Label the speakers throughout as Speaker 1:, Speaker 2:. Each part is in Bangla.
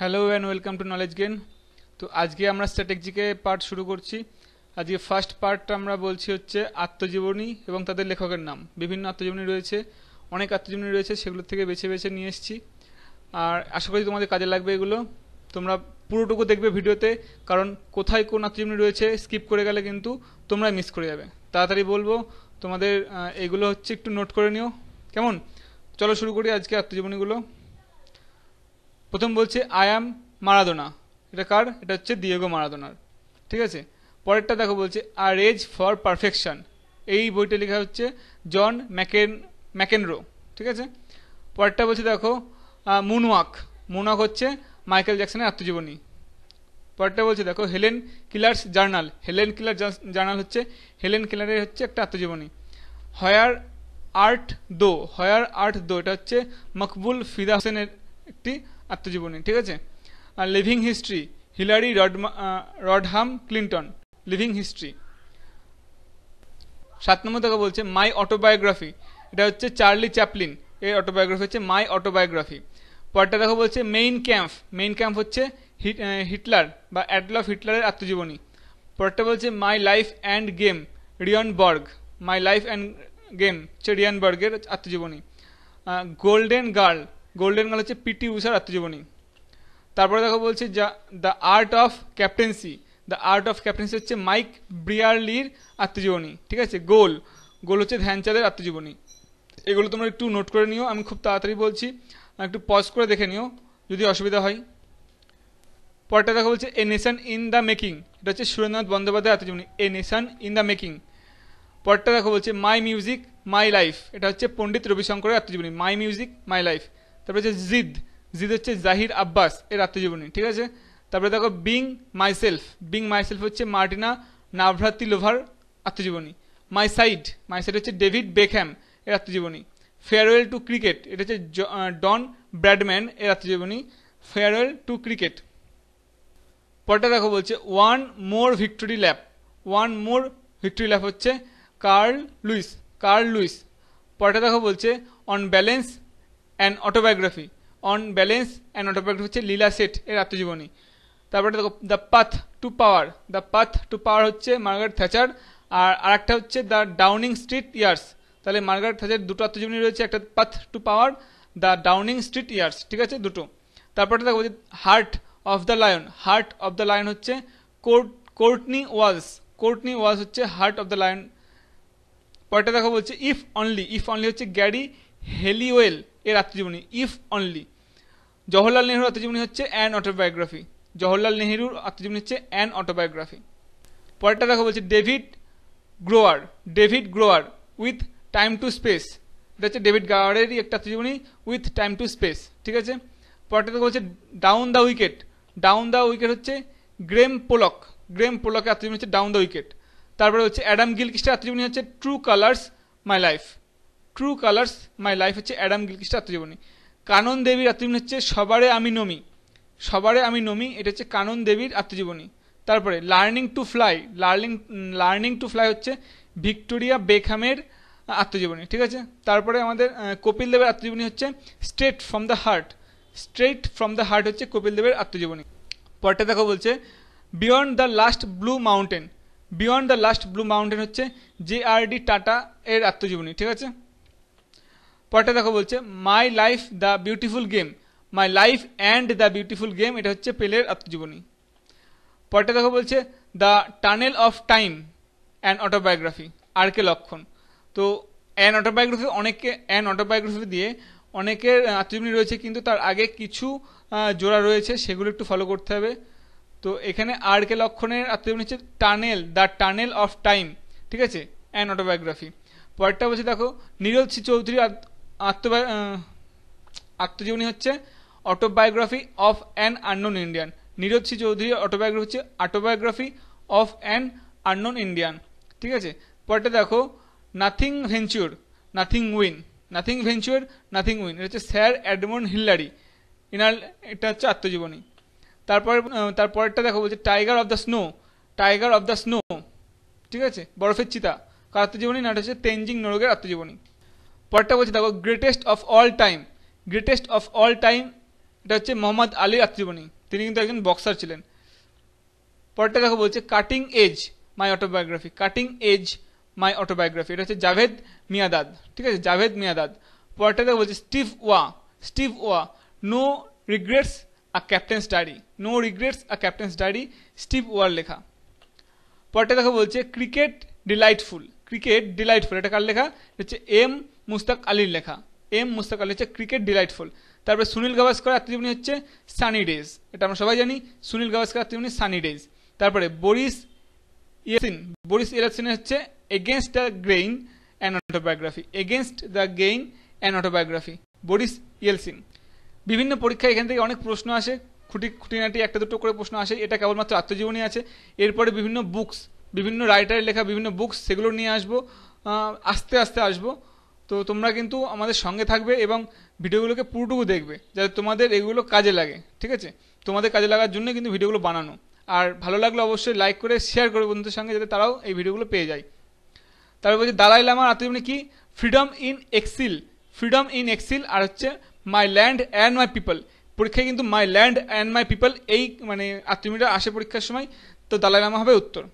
Speaker 1: hello and welcome to knowledge gain তো আজকে আমরা স্ট্র্যাটেজিকে পার্ট শুরু করছি আজকে ফার্স্ট পার্টটা আমরা বলছি হচ্ছে আত্মজীবনী এবং তাদের লেখকের নাম বিভিন্ন আত্মজীবনী রয়েছে অনেক আত্মজীবনী রয়েছে সেগুলো থেকে বেছে বেছে নিয়ে এসেছি আর আশা করি তোমাদের কাজে লাগবে এগুলো তোমরা পুরোটুকু দেখবে ভিডিওতে কারণ কোথায় কোন আত্মজীবনী রয়েছে স্কিপ করে গেলে কিন্তু তোমরা মিস করে যাবে তাড়াতাড়ি বলবো তোমাদের এগুলো হচ্ছে একটু নোট করে নিও কেমন চলো শুরু করি আজকে আত্মজীবনীগুলো প্রথম বলছে আই অ্যাম মারাদোনা এটা কার এটা হচ্ছে দিয়েগো মারাদোনার ঠিক আছে পরেরটা দেখো বলছে আর এজ ফর পারফেকশন এই বইটা লেখা হচ্ছে জন ম্যাকেন ম্যাকেনরো ঠিক আছে পরেরটা বলছে দেখো মুনওয়াক মুনওয়াক হচ্ছে মাইকেল জ্যাকসনের আত্মজীবনী পরেরটা বলছে দেখো Helen Keller's journal Helen Keller journal হচ্ছে হেলেন কিলারের হচ্ছে একটা আত্মজীবনী হয়ার আর্ট দো হয়ার আর্ট দো এটা হচ্ছে মকবুল ফিদা হোসেনের একটি আত্মজীবনী ঠিক আছে আর living history Hillary Rodham Rodham Clinton living history সাত নম্বর থেকে বলছে মাই অটোবায়োগ্রাফি এটা হচ্ছে চার্লি চ্যাপলিন এর অটোবায়োগ্রাফি হচ্ছে মাই অটোবায়োগ্রাফি পরটা দেখা বলছে মেইন ক্যাম্প মেইন ক্যাম্প হচ্ছে হিটলার বা অ্যাডলফ হিটলারের আত্মজীবনী পরটা বলছে my life and game Bjorn Borg my life and game হচ্ছে রিয়ান বর্গের আত্মজীবনী গোল্ডেন গার্ল গোল্ডেন গার্ল হচ্ছে পিটি উষার আত্মজীবনী তারপরে দেখো বলছে যা the art of captaincy the art of captaincy হচ্ছে মাইক ব্রিয়ারলির আত্মজীবনী ঠিক আছে গোল গোল হচ্ছে ধ্যানচাঁদের আত্মজীবনী এগুলো তোমরা একটু নোট করে নিও আমি খুব তাড়াতাড়ি বলছি একটু পজ করে দেখে নিও যদি অসুবিধা হয় পরটা দেখা বলছে a nation in the making এটা হচ্ছে সুরেন্দ্রনাথ বন্দ্যোপাধ্যায় আত্মজীবনী a nation in the making পরটা দেখো বলছে মাই মিউজিক মাই লাইফ এটা হচ্ছে পণ্ডিত রবিশঙ্করের আত্মজীবনী মাই মিউজিক মাই লাইফ তারপরে হচ্ছে জিদ জিদ হচ্ছে জাহির আব্বাস এর আত্মজীবনী ঠিক আছে তারপরে দেখো বিং মাইসেলফ বিং মাইসেলফ হচ্ছে মার্টিনা লোভার আত্মজীবনী মাই সাইড মাই সাইড হচ্ছে ডেভিড বেকহ্যাম এর আত্মজীবনী ফেয়ারওয়েল টু ক্রিকেট এটা হচ্ছে ডন ব্র্যাডম্যান এর আত্মজীবনী ফেয়ারওয়েল টু ক্রিকেট পরটা দেখো বলছে one more victory lap one more victory lap হচ্ছে কার্ল লুইস কার্ল লুইস পরটা দেখো বলছে on balance and autobiography on balance and autobiography হচ্ছে লীলা সেট এর আত্মজীবনী তারপরে দেখো the path to power the path to power হচ্ছে মার্গারেট থ্যাচার আর আরেকটা হচ্ছে দ্য ডাউনিং স্ট্রিট ইয়ার্স তাহলে মার্গারেট থ্যাচার দুটো আত্মজীবনী রয়েছে একটা path to power the Downing Street years ঠিক আছে দুটো তারপরে দেখো যে heart of the lion heart of the lion হচ্ছে court Courtney Walsh Courtney Walsh হচ্ছে হার্ট অফ দ্য লায়ন পরেটা দেখো বলছে ইফ অনলি ইফ অনলি হচ্ছে গ্যারি হেলিওয়েল এর আত্মজীবনী ইফ অনলি জওহরলাল নেহরুর আত্মজীবনী হচ্ছে অ্যান অটোবায়োগ্রাফি জওহরলাল নেহরুর আত্মজীবনী হচ্ছে অ্যান অটোবায়োগ্রাফি পরেরটা দেখো বলছে David Gower David Gower with time to space এটা হচ্ছে ডেভিড গ্রোয়ারেরই একটা আত্মজীবনী উইথ টাইম টু স্পেস ঠিক আছে পরেরটা দেখো বলছে down the wicket down the wicket হচ্ছে গ্রেম পোলক গ্রেম পোলকের আত্মজীবনী হচ্ছে ডাউন দ্য উইকেট তারপরে হচ্ছে অ্যাডাম গিল কিস্টের আত্মজীবনী হচ্ছে true colours my life true colours my life হচ্ছে অ্যাডাম গিলকিস্ট আত্মজীবনী কানন দেবীর আত্মজীবনী হচ্ছে সবারে আমি নমি সবারে আমি নমি এটা হচ্ছে কানন দেবীর আত্মজীবনী তারপরে learning to fly learning learning to fly হচ্ছে ভিক্টোরিয়া বেকহামের আত্মজীবনী ঠিক আছে তারপরে আমাদের কপিল দেবের আত্মজীবনী হচ্ছে straight from the heart straight from the heart হচ্ছে কপিল দেবের আত্মজীবনী পরটা দেখো বলছে beyond the last blue mountain beyond the last blue mountain হচ্ছে জে আর ডি টাটা এর আত্মজীবনী ঠিক আছে পরটা দেখো বলছে my life the beautiful game my life and the beautiful game এটা হচ্ছে পেলের আত্মজীবনী পরটা দেখো বলছে the tunnel of time and autobiography R K Laxman তো অ্যান অটোবায়োগ্রাফি অনেকে অ্যান অটোবায়োগ্রাফি দিয়ে অনেকের আত্মজীবনী রয়েছে কিন্তু তার আগে কিছু জোড়া রয়েছে সেগুলো একটু ফলো করতে হবে তো এখানে আর কে লক্ষণের আত্মজীবনী হচ্ছে tunnel the tunnel of time ঠিক আছে অ্যান অটোবায়োগ্রাফি পরেরটা বলছে দেখো নীরজ চৌধুরী আত্মজীবনী হচ্ছে autobiography of an unknown Indian Neeraj C Chaudhuri autobiography হচ্ছে autobiography of an unknown Indian ঠিক আছে পরটা দেখো nothing venture nothing win nothing venture nothing win এটা হচ্ছে স্যার অ্যাডমন্ড হিল্লারি ইনার এটা হচ্ছে আত্মজীবনী তারপরে তারপরেরটা দেখো বলছে tiger of the snow tiger of the snow ঠিক আছে বরফের চিতা কার আত্মজীবনী না এটা হচ্ছে তেঞ্জিং নরগের আত্মজীবনী পরটা বলছে দেখো greatest of all time greatest of all time এটা হচ্ছে মোহাম্মদ আলীর আত্মজীবনী তিনি কিন্তু একজন বক্সার ছিলেন পরটা দেখো বলছে cutting edge my autobiography cutting edge my autobiography এটা হচ্ছে জাভেদ মিয়াদাদ ঠিক আছে জাভেদ মিয়াদাদ পরটা দেখো বলছে Steve Waugh Steve Waugh no regrets a captain's diary no regrets a captain's diary Steve ওয়ার লেখা পরটা দেখো বলছে ক্রিকেট ডিলাইটফুল ক্রিকেট ডিলাইটফুল এটা কার লেখা হচ্ছে এম মুস্তাক আলীর লেখা এম মুস্তাক আলী হচ্ছে ক্রিকেট ডিলাইটফুল তারপরে সুনীল গাভাস্কর আত্মজীবনী হচ্ছে সানি ডেজ এটা আমরা সবাই জানি সুনীল গাভাস্কর আত্মজীবনী সানি ডেজ তারপরে বরিস ইয়াসিন বরিস ইয়াসিনের হচ্ছে against the grain an autobiography against the gain an autobiography Boris Yeltsin বিভিন্ন পরীক্ষায় এখান থেকে অনেক প্রশ্ন আসে খুঁটি খুঁটিনাটি একটা দুটো করে প্রশ্ন আসে এটা কেবলমাত্র আত্মজীবনী আছে এরপরে বিভিন্ন বুকস বিভিন্ন রাইটারের লেখা বিভিন্ন বুকস সেগুলো নিয়ে আসবো আস্তে আস্তে আসবো তো তোমরা কিন্তু আমাদের সঙ্গে থাকবে এবং ভিডিওগুলোকে পুরোটুকু দেখবে যাতে তোমাদের এগুলো কাজে লাগে ঠিক আছে তোমাদের কাজে লাগার জন্য কিন্তু ভিডিওগুলো বানানো আর ভালো লাগলে অবশ্যই লাইক করে শেয়ার করে বন্ধুদের সঙ্গে যাতে তারাও এই ভিডিওগুলো পেয়ে যায় তারপর বলছে দালাই লামার আত্মজীবনী মানে কি freedom in exile freedom in exile আর হচ্ছে my land and my people পরীক্ষায় কিন্তু my land and my people এই মানে আত্মীয়টা আসে পরীক্ষার সময় তো দালাই লামা হবে উত্তর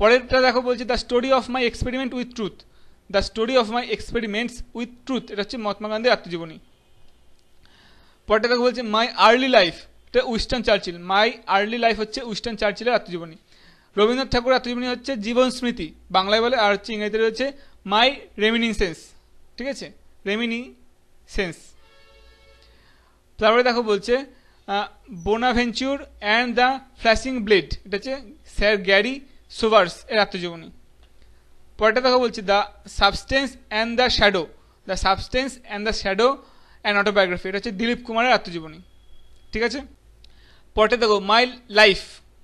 Speaker 1: পরেরটা দেখো বলছি the story of my experiment with truth the story of my experiments with truth এটা হচ্ছে মহাত্মা গান্ধীর আত্মজীবনী পরটা দেখো বলছে মাই আর্লি লাইফ এটা Winston Churchill my early life হচ্ছে উইস্টার্ন চার্চিলের আত্মজীবনী রবীন্দ্রনাথ ঠাকুরের আত্মজীবনী হচ্ছে জীবন স্মৃতি বাংলায় বলে আর হচ্ছে ইংরেজিতে রয়েছে মাই রেমিনিসেন্স ঠিক আছে রেমিনি সেন্স তারপরে দেখো বলছে Bonaventure and the flashing blade এটা হচ্ছে স্যার গ্যারি সোভার্স এর আত্মজীবনী পরেরটা দেখো বলছি the substance and the shadow the substance and the shadow and autobiography এটা হচ্ছে দিলীপ কুমারের আত্মজীবনী ঠিক আছে পরেরটা দেখো মাই লাইফ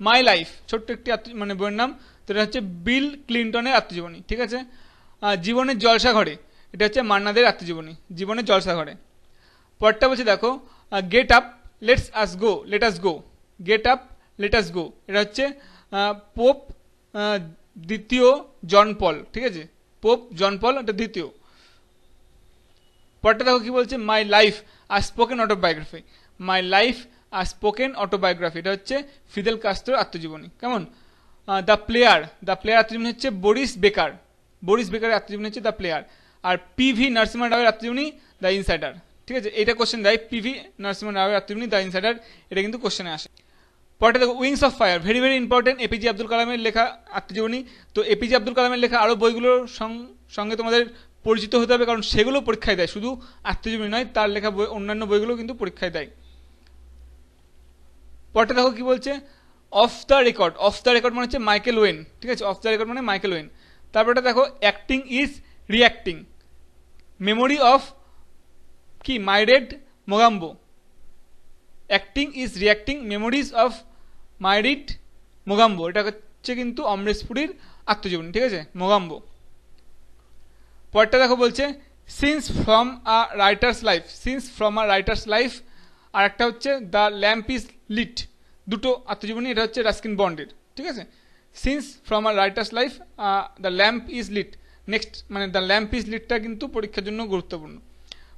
Speaker 1: মাই লাইফ ছোট্ট একটি মানে বইয়ের নাম তো এটা হচ্ছে বিল ক্লিন্টনের আত্মজীবনী ঠিক আছে জীবনের জলসা ঘরে এটা হচ্ছে মান্নাদের আত্মজীবনী জীবনের জলসা ঘরে পরটা বলছি দেখো get up let's us go let us go get up let us go এটা হচ্ছে পোপ দ্বিতীয় জনপল ঠিক আছে পোপ জনপল এটা দ্বিতীয় পরটা দেখো কি বলছে মাই লাইফ আর স্পোকেন অটোবায়োগ্রাফি মাই লাইফ আর স্পোকেন অটোবায়োগ্রাফি এটা হচ্ছে ফিদেল কাস্ত্রোর আত্মজীবনী কেমন দ্য প্লেয়ার দ্য প্লেয়ার আত্মজীবনী হচ্ছে বরিস বেকার বরিস বেকারের আত্মজীবনী হচ্ছে দ্য প্লেয়ার আর পি ভি নরসিমা রাওয়ের আত্মজীবনী দ্য ইনসাইডার ঠিক আছে এটা কোশ্চেন দেয় পি ভি নরসিমা রাওয়ের আত্মজীবনী দ্য ইনসাইডার এটা কিন্তু কোশ্চেনে আসে পরে দেখো wings of fire very very important APJ Abdul কালামের লেখা আত্মজীবনী তো এপিজে আব্দুল কালামের লেখা আরও বইগুলোর সঙ্গে তোমাদের পরিচিত হতে হবে কারণ সেগুলো পরীক্ষায় দেয় শুধু আত্মজীবনী নয় তার লেখা বই অন্যান্য বইগুলো কিন্তু পরীক্ষায় দেয় পরে দেখো কি বলছে off the record off the record মানে হচ্ছে মাইকেল ওয়েন ঠিক আছে অফ দ্য রেকর্ড মানে মাইকেল ওয়েন তারপরটা দেখো acting is reacting memory of কি মাইরেড Mogambo acting is reacting memories of মাইরিট মোগাম্বো এটা হচ্ছে কিন্তু অমরেশপুরীর আত্মজীবনী ঠিক আছে মোগাম্বো পরেরটা দেখো বলছে scenes from a writer's life scenes from a writer's life আর একটা হচ্ছে দ্য ল্যাম্প ইজ লিট দুটো আত্মজীবনী এটা হচ্ছে রাস্কিন বন্ডের ঠিক আছে scenes from a writer's life the lamp is lit next মানে দ্য ল্যাম্প ইজ লিটটা কিন্তু পরীক্ষার জন্য গুরুত্বপূর্ণ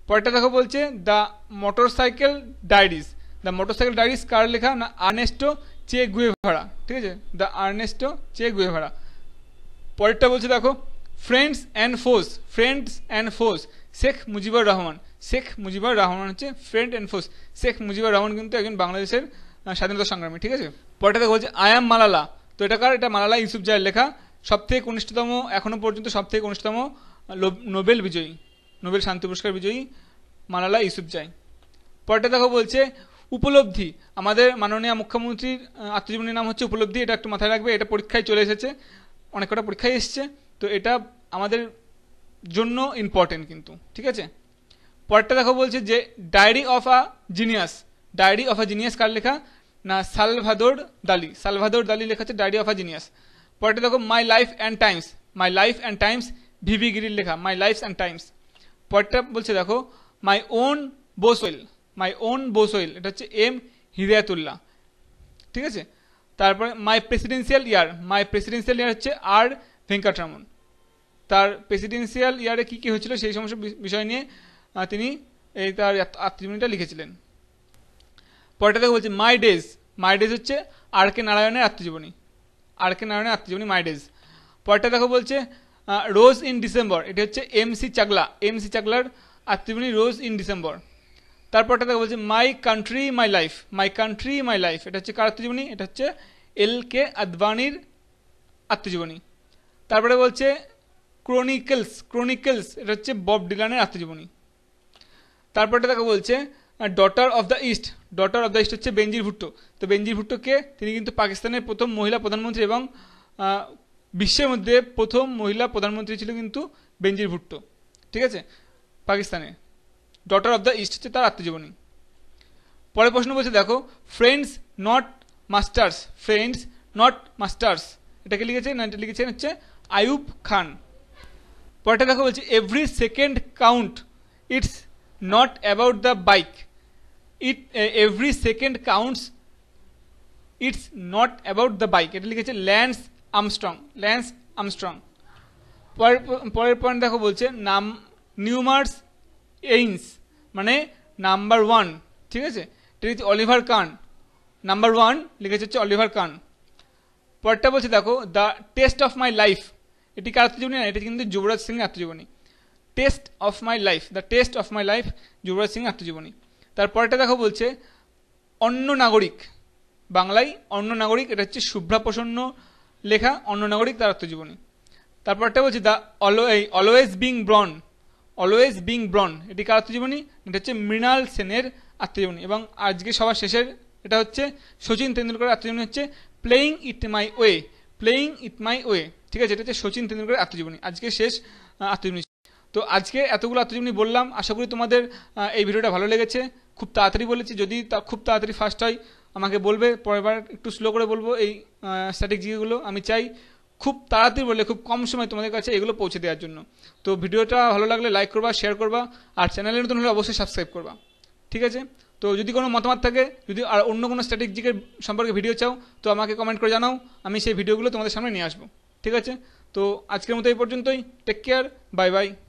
Speaker 1: পরেরটা দেখো বলছে the motorcycle diaries the motorcycle diaries কার লেখা না আর্নেস্টো চে গুয়ে ভাড়া ঠিক আছে দ্য আর্নেস্টো চে গুয়ে ভাড়া পরেরটা বলছে দেখো friends and force friends and force Sheikh Mujibur Rahman Sheikh Mujibur Rahman হচ্ছে friend and force Sheikh Mujibur Rahman কিন্তু একজন বাংলাদেশের স্বাধীনতা সংগ্রামী ঠিক আছে পরেরটা দেখো হচ্ছে আয়াম মালালা তো এটা কার এটা মালালা ইউসুফ জায়ের লেখা সবথেকে কনিষ্ঠতম এখনও পর্যন্ত সবথেকে কনিষ্ঠতম নোবেল বিজয়ী নোবেল শান্তি পুরস্কার বিজয়ী মালালা ইউসুফ জায় পরেরটা দেখো বলছে উপলব্ধি আমাদের মাননীয় মুখ্যমন্ত্রীর আত্মজীবনীর নাম হচ্ছে উপলব্ধি এটা একটু মাথায় রাখবে এটা পরীক্ষায় চলে এসেছে অনেক কটা পরীক্ষায় এসছে তো এটা আমাদের জন্য ইম্পর্টেন্ট কিন্তু ঠিক আছে পরেরটা দেখো বলছে যে diary of a genius diary of a genius কার লেখা না সালভাদোর দালি সালভাদোর দালি লেখা হচ্ছে ডায়েরি অফ আ জিনিয়াস পরেরটা দেখো my life and times my life and times VV গিরির লেখা মাই লাইফ অ্যান্ড টাইমস পরেরটা বলছে দেখো মাই ওন বোসওয়েল মাই ওন বোসইল এটা হচ্ছে এম হিদায়াতুল্লাহ ঠিক আছে তারপরে মাই প্রেসিডেন্সিয়াল ইয়ার মাই প্রেসিডেন্সিয়াল ইয়ার হচ্ছে আর ভেঙ্কাটরামন তার প্রেসিডেন্সিয়াল ইয়ারে কী কী হয়েছিল সেই সমস্ত বিষয় নিয়ে তিনি এই তার আত্মজীবনীটা লিখেছিলেন পরেটা দেখো বলছে মাই ডেজ মাই ডেজ হচ্ছে আর কে নারায়ণের আত্মজীবনী আর কে নারায়ণের আত্মজীবনী মাই ডেজ পরেরটা দেখো বলছে রোজ ইন ডিসেম্বর এটি হচ্ছে M C Chagla M C চাকলার আত্মজীবনী রোজ ইন ডিসেম্বর তারপরটা দেখো বলছি my country my life my country my life এটা হচ্ছে কার আত্মজীবনী এটা হচ্ছে এল কে আদবানির আত্মজীবনী তারপরে বলছে ক্রনিকেলস ক্রনিকেলস এটা হচ্ছে বব ডিলানের আত্মজীবনী তারপরটা দেখো বলছে daughter of the east daughter of the east হচ্ছে বেঞ্জির ভুট্টো তো বেঞ্জির ভুট্টোকে তিনি কিন্তু পাকিস্তানের প্রথম মহিলা প্রধানমন্ত্রী এবং বিশ্বের মধ্যে প্রথম মহিলা প্রধানমন্ত্রী ছিল কিন্তু বেঞ্জির ভুট্টো ঠিক আছে পাকিস্তানে ডটার অফ দ্য ইস্ট হচ্ছে তার আত্মজীবনী পরের প্রশ্ন বলছে দেখো friends not masters friends not masters এটাকে লিখেছে না এটা লিখেছেন হচ্ছে আয়ুব খান পরেটা দেখো বলছে every second count it's not about the bike it every second counts it's not about the bike এটা লিখেছে ল্যান্স আমস্ট্রং ল্যান্স আমস্ট্রং পরের পরের পয়েন্ট দেখো বলছে নাম নিউমার্স এইমস মানে নাম্বার ওয়ান ঠিক আছে এটা লিখেছে অলিভার কান নাম্বার ওয়ান লিখেছে হচ্ছে অলিভার কান পরটা বলছে দেখো the test of my life এটি কার আত্মজীবনী না এটি কিন্তু যুবরাজ সিং আত্মজীবনী test of my life the test of my life Yuvraj Singh আত্মজীবনী তারপরটা দেখো বলছে অন্য নাগরিক বাংলায় অন্য নাগরিক এটা হচ্ছে শুভ্রাপ্রসন্ন লেখা অন্য নাগরিক তার আত্মজীবনী তারপরটা বলছে the always being born always being born এটি কার আত্মজীবনী এটা হচ্ছে মৃণাল সেনের আত্মজীবনী এবং আজকে সবার শেষের এটা হচ্ছে সচিন তেন্ডুলকরের আত্মজীবনী হচ্ছে playing it my way playing it my way ঠিক আছে এটা হচ্ছে সচিন তেন্ডুলকরের আত্মজীবনী আজকে শেষ আত্মজীবনী তো আজকে এতগুলো আত্মজীবনী বললাম আশা করি তোমাদের এই ভিডিওটা ভালো লেগেছে খুব তাড়াতাড়ি বলেছি যদি তা খুব তাড়াতাড়ি ফার্স্ট হয় আমাকে বলবে পরেরবার একটু স্লো করে বলবো এই স্ট্র্যাটেজিগুলো আমি চাই খুব তাড়াতাড়ি বলে খুব কম সময় তোমাদের কাছে এগুলো পৌঁছে দেওয়ার জন্য তো ভিডিওটা ভালো লাগলে লাইক করবা শেয়ার করবা আর চ্যানেলে নতুন হলে অবশ্যই সাবস্ক্রাইব করবা ঠিক আছে তো যদি কোনো মতামত থাকে যদি আর অন্য কোনো স্ট্র্যাটেজিকের সম্পর্কে ভিডিও চাও তো আমাকে কমেন্ট করে জানাও আমি সেই ভিডিওগুলো তোমাদের সামনে নিয়ে আসবো ঠিক আছে তো আজকের মতো এই পর্যন্তই টেক কেয়ার বাই বাই